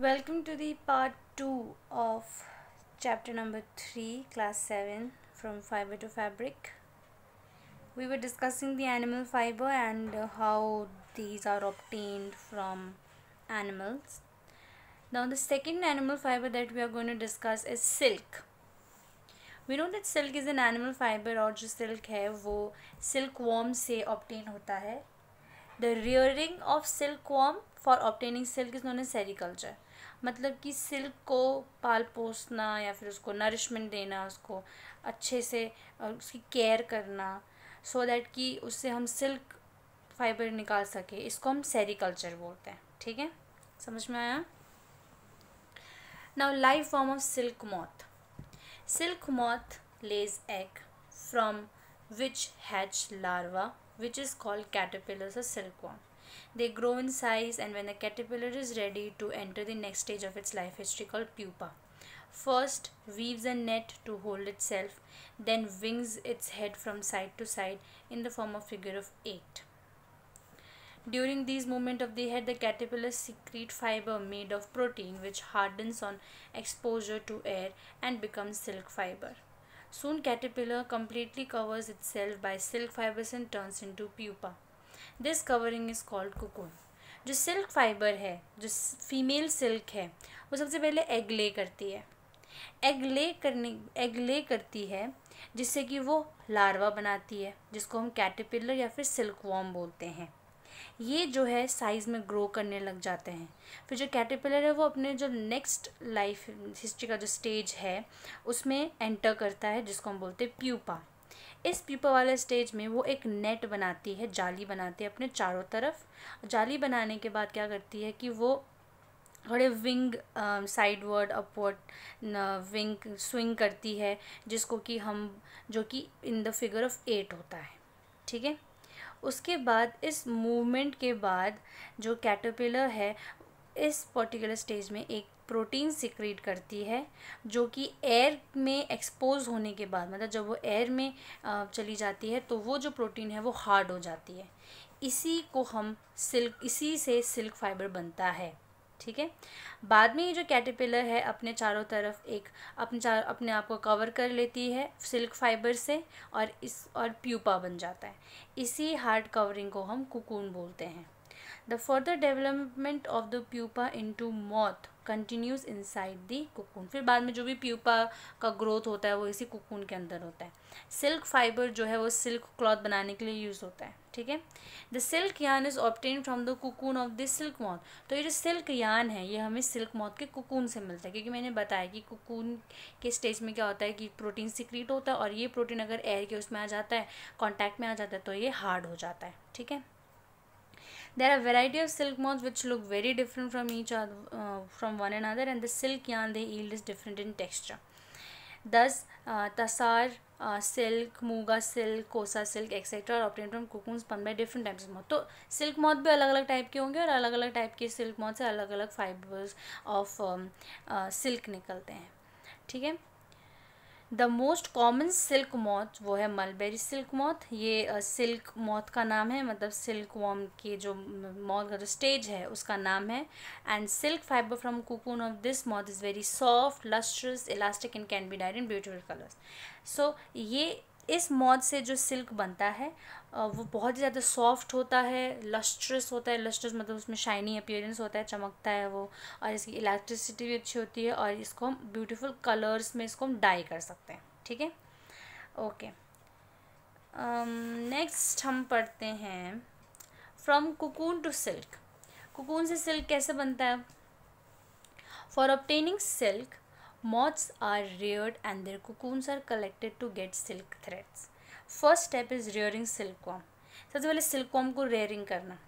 Welcome to the part two of chapter number three class seven from fibre to fabric we were discussing the animal fibre and how these are obtain from animals now the second animal fibre that we are going to discuss is silk we know that silk is an animal fibre और जो silk है वो silk worm से obtain होता है the rearing of silk worm for obtaining silk is known as sericulture मतलब कि silk को पाल पोसना या फिर उसको नरिशमेंट देना उसको अच्छे से उसकी केयर करना सो so दैट कि उससे हम सिल्क फाइबर निकाल सके इसको हम सेरिकल्चर बोलते हैं ठीक है समझ में आया now life form of silk moth silk moth lays egg from which hatch larva which is called caterpillars silk worm They grow in size and when the caterpillar is ready to enter the next stage of its life history called pupa. First weaves a net to hold itself, then wings its head from side to side in the form of figure of 8. During these movement of the head, the caterpillar secrete fiber made of protein which hardens on exposure to air and becomes silk fiber. Soon caterpillar completely covers itself by silk fibers and turns into pupa. This covering is called cocoon जो silk fibre है जो female silk है वो सबसे पहले egg ले करती है एग ले करने एग ले करती है जिससे कि वो लार्वा बनाती है जिसको हम कैटेपिलर या फिर सिल्क वॉम बोलते हैं ये जो है साइज़ में ग्रो करने लग जाते हैं फिर जो कैटेपिलर है वो अपने जो नेक्स्ट लाइफ हिस्ट्री का जो स्टेज है उसमें एंटर करता है जिसको हम बोलते हैं प्यूपा इस पीपा वाले स्टेज में वो एक नेट बनाती है जाली बनाती है अपने चारों तरफ जाली बनाने के बाद क्या करती है कि वो थोड़े wing sideward upward wing swing करती है जिसको कि हम जो कि in the figure of eight होता है ठीक है उसके बाद इस मूवमेंट के बाद जो कैटरपिलर है इस पर्टिकुलर स्टेज में एक प्रोटीन सिक्रीट करती है जो कि एयर में एक्सपोज होने के बाद मतलब जब वो एयर में चली जाती है तो वो जो प्रोटीन है वो हार्ड हो जाती है इसी को हम सिल्क इसी से सिल्क फाइबर बनता है ठीक है बाद में ये जो कैटेपिलर है अपने चारों तरफ एक अपने चार अपने आप को कवर कर लेती है सिल्क फाइबर से और इस और प्यूपा बन जाता है इसी हार्ड कवरिंग को हम कुकून बोलते हैं the further development of the pupa into moth continues inside the cocoon फिर बाद में जो भी प्यूपा का ग्रोथ होता है वो इसी कोकून के अंदर होता है सिल्क फाइबर जो है वो सिल्क क्लॉथ बनाने के लिए यूज़ होता है ठीक है the silk yarn is obtain from the cocoon of this silk moth तो ये जो सिल्क यान है ये हमें सिल्क मॉथ के कुकून से मिलता है क्योंकि मैंने बताया कि कुकून के स्टेज में क्या होता है कि प्रोटीन सिक्रीट होता है और ये प्रोटीन अगर एयर के उसमें आ जाता है कॉन्टैक्ट में आ जाता है तो ये हार्ड हो जाता है ठीक है there are variety of silk moths which look very different from each other uh, from one another and the silk yarn they yield is different in texture thus uh, tasar uh, silk muga silk kosa silk etc are obtained from cocoons spun by different types of different so silk moth bhi alag alag type ke honge aur alag alag type ke silk moth se alag alag fibers of um, uh, silk nikalte hain theek hai the most common silk moth वो है mulberry silk moth ये silk moth का नाम है मतलब silk worm के जो moth का जो स्टेज है उसका नाम है and silk fibre from cocoon of this moth is very soft lustrous elastic and can be dyed in beautiful colours so ये इस मौज से जो सिल्क बनता है वो बहुत ही ज़्यादा सॉफ्ट होता है लस्ट्रस होता है लस्ट्रस मतलब उसमें शाइनी अपीयरेंस होता है चमकता है वो और इसकी इलेक्ट्रिसिटी भी अच्छी होती है और इसको हम ब्यूटीफुल कलर्स में इसको हम डाई कर सकते हैं ठीक है ओके नेक्स्ट um, हम पढ़ते हैं from cocoon to silk cocoon से सिल्क कैसे बनता है for obtaining silk Moths are reared and their cocoons are collected to get silk threads. First step is rearing silkworm. सबसे पहले सिल्कवॉम को rearing करना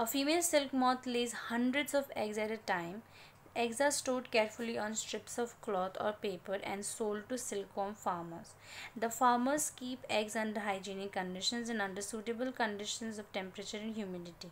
A female silk moth lays hundreds of eggs at a time. Eggs are stored carefully on strips of cloth or paper and sold to silkworm farmers. The farmers keep eggs under hygienic conditions and under suitable conditions of temperature and humidity.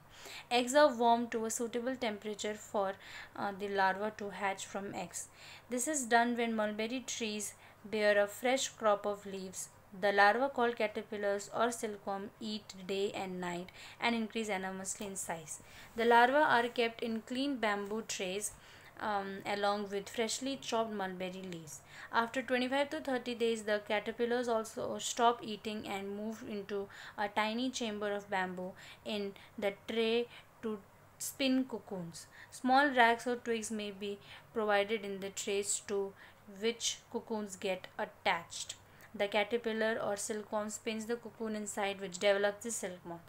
Eggs are warmed to a suitable temperature for uh, the larva to hatch from eggs. This is done when mulberry trees bear a fresh crop of leaves. The larva, called caterpillars or silkworm eat day and night and increase enormously in size. The larvae are kept in clean bamboo trays um, along with freshly chopped mulberry leaves. After 25 to 30 days, the caterpillars also stop eating and move into a tiny chamber of bamboo in the tray to spin cocoons. Small rags or twigs may be provided in the trays to which cocoons get attached. The caterpillar or silkworm spins the cocoon inside which develops the silk moth.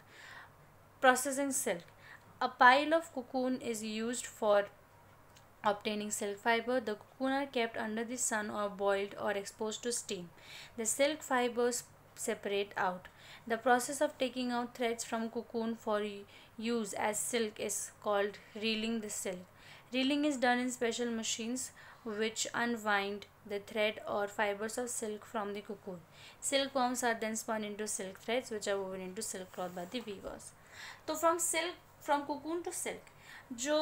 Processing silk. A pile of cocoon is used for Obtaining silk fiber, the cocoon are kept under the sun or boiled or exposed to steam. The silk fibers separate out. The process of taking out threads from cocoon for use as silk is called reeling the silk. Reeling is done in special machines which unwind the thread or fibers of silk from the cocoon. Silkworms are then spun into silk threads which are woven into silk cloth by the weavers. So from silk from cocoon to silk जो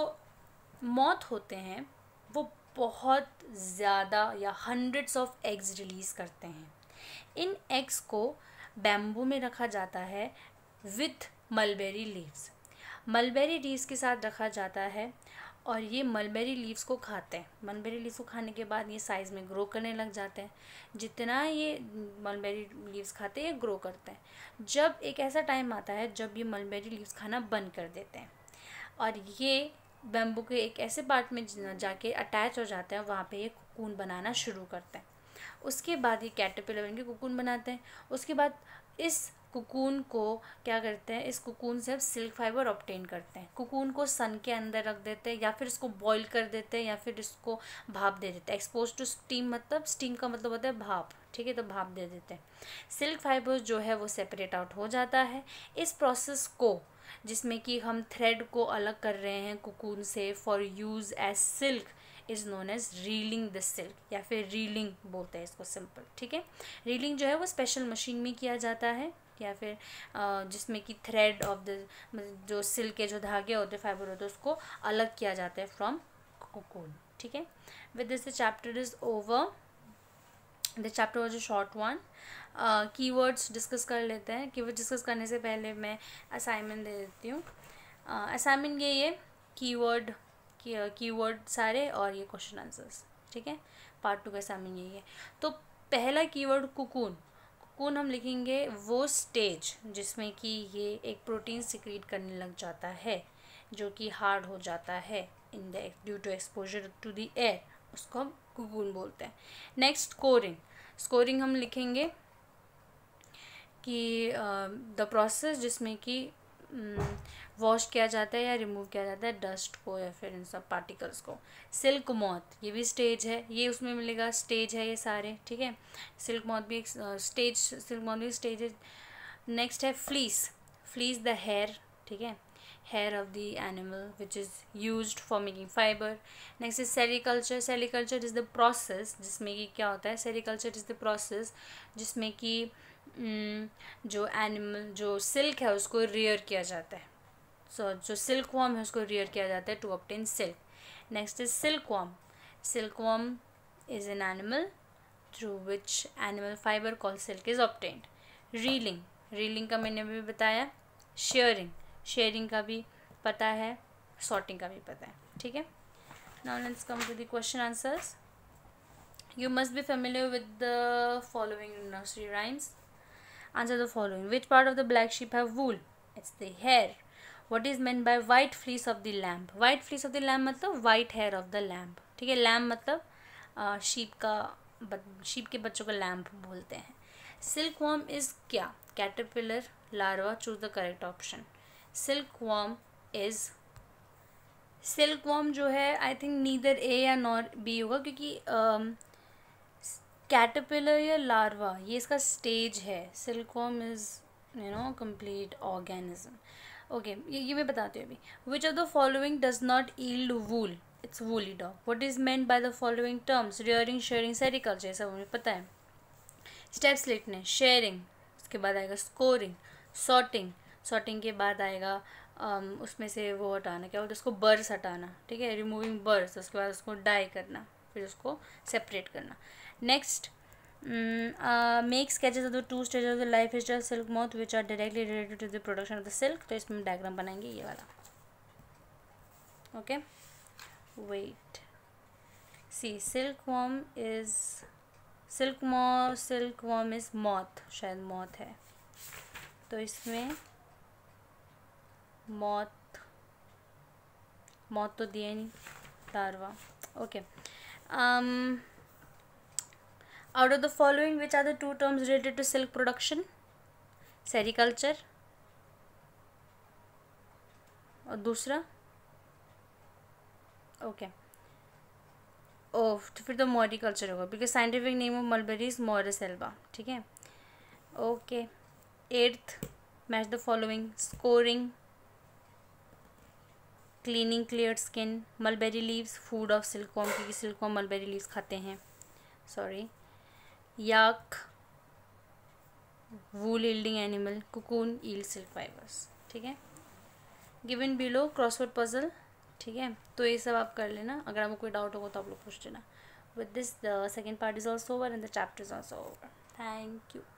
मौत होते हैं वो बहुत ज़्यादा या hundreds of eggs release करते हैं इन एग्स को बैम्बू में रखा जाता है with mulberry leaves mulberry leaves के साथ रखा जाता है और ये मलबेरी लीव्स को खाते हैं मलबेरी लीव्स को खाने के बाद ये साइज़ में ग्रो करने लग जाते हैं जितना ये मलबेरी लीव्स खाते हैं ये ग्रो करते हैं जब एक ऐसा टाइम आता है जब ये मलबेरी लीव्स खाना बंद कर देते हैं और ये बैम्बू के एक ऐसे पार्ट में जाके अटैच हो जाते हैं वहाँ पे ये कोकून बनाना शुरू करते हैं उसके बाद ये कैटरपिलर बन के कोकून बनाते हैं उसके बाद इस कुकून को क्या करते हैं इस कुकून से हम सिल्क फाइबर ऑप्टेन करते हैं कुकून को सन के अंदर रख देते हैं या फिर इसको बॉईल कर देते हैं या फिर इसको भाप दे देते हैं एक्सपोज टू स्टीम मतलब स्टीम का मतलब होता है भाप ठीक है तो भाप दे देते हैं सिल्क फाइबर जो है वो सेपरेट आउट हो जाता है इस प्रोसेस को जिसमें कि हम थ्रेड को अलग कर रहे हैं कुकून से for use as silk is known as reeling the silk या फिर रीलिंग बोलते हैं इसको सिंपल ठीक है रीलिंग जो है वो स्पेशल मशीन में किया जाता है या फिर जिसमें कि थ्रेड ऑफ द जो सिल्क के जो धागे होते हैं फाइबर होते हैं उसको अलग किया जाता है फ्रॉम कुकून ठीक है with this chapter is over the chapter was a short one key words discuss कर लेते हैं की वर्ड डिस्कस करने से पहले मैं असाइनमेंट दे देती हूँ असाइनमेंट uh, ये ये की वर्ड की वर्ड सारे और ये क्वेश्चन आंसर्स ठीक है पार्ट टू का असाइनमेंट यही है तो पहला की वर्ड कुकून कुकून हम लिखेंगे वो स्टेज जिसमें कि ये एक प्रोटीन सिक्रीट करने लग जाता है जो कि हार्ड हो जाता है in the due to exposure to the air उसको हम गुगुन बोलते हैं नेक्स्ट स्कोरिंग स्कोरिंग हम लिखेंगे कि द प्रोसेस जिसमें कि वॉश किया जाता है या रिमूव किया जाता है डस्ट को या फिर इन सब पार्टिकल्स को सिल्क मौत ये भी स्टेज है ये उसमें मिलेगा स्टेज है ये सारे ठीक है सिल्क मौत भी एक स्टेज सिल्क मौत भी स्टेज है नेक्स्ट है फ्लीस फ्लीस द हेयर ठीक है hair of the animal which is used for making fiber next is sericulture sericulture is the process जिसमें कि क्या होता है sericulture is the process जिसमें कि जो एनिमल जो सिल्क है उसको रियर किया जाता है सो so, जो सिल्क वॉम है उसको रियर किया जाता है to obtain silk next is silk worm silk worm is an animal through which animal fibre call silk is obtained reeling reeling का मैंने भी बताया शेयरिंग शेयरिंग का भी पता है सॉर्टिंग का भी पता है ठीक है now let's come to the question answers you must be familiar with the following nursery rhymes answer the following which part of the black sheep have wool it's the hair what is main by white fleece of the lamb white fleece of the lamb मतलब white hair of the lamb ठीक है lamp मतलब sheep का sheep के बच्चों का lamp बोलते हैं सिल्क वॉम इज़ क्या caterpillar larva choose the correct option silkworm is silkworm जो है आई थिंक नीदर ए या नॉर बी होगा क्योंकि कैटरपिलर um, या लार्वा ये इसका स्टेज है silkworm is you know complete organism okay ये ये मैं बताती हूँ अभी which of the following does not yield wool it's woolly dog what is main by the following terms rearing shearing sericulture सब मुझे पता है स्टेप्स लिखने शेयरिंग उसके बाद आएगा स्कोरिंग सॉर्टिंग सॉर्टिंग के बाद आएगा um, उसमें से वो हटाना क्या बोलते उसको बर्स हटाना ठीक है रिमूविंग बर्स उसके बाद उसको डाई करना फिर उसको सेपरेट करना next make sketches of the two stage of the life history silk moth which are directly related to the production of the silk तो इसमें डायग्राम बनाएंगे ये वाला okay wait see silk worm is silk moth silk worm is moth शायद मौत है तो इसमें मौत मौत तो दिए नहीं तारवा okay out of the following which are the two terms related to silk production sericulture और दूसरा ओके ओह oh, तो फिर तो मॉरी कल्चर होगा because scientific name of mulberry is ठीक है okay eighth match the following scouring cleaning clear skin mulberry leaves food of silkworm क्योंकि silkworm mulberry leaves खाते हैं sorry yak wool yielding animal cocoon yield silk fibres ठीक है given below crossword puzzle ठीक है तो ये सब आप कर लेना अगर आपको कोई डाउट होगा तो आप लोग पूछ लेना with this the second part is also over and the chapter is also over thank you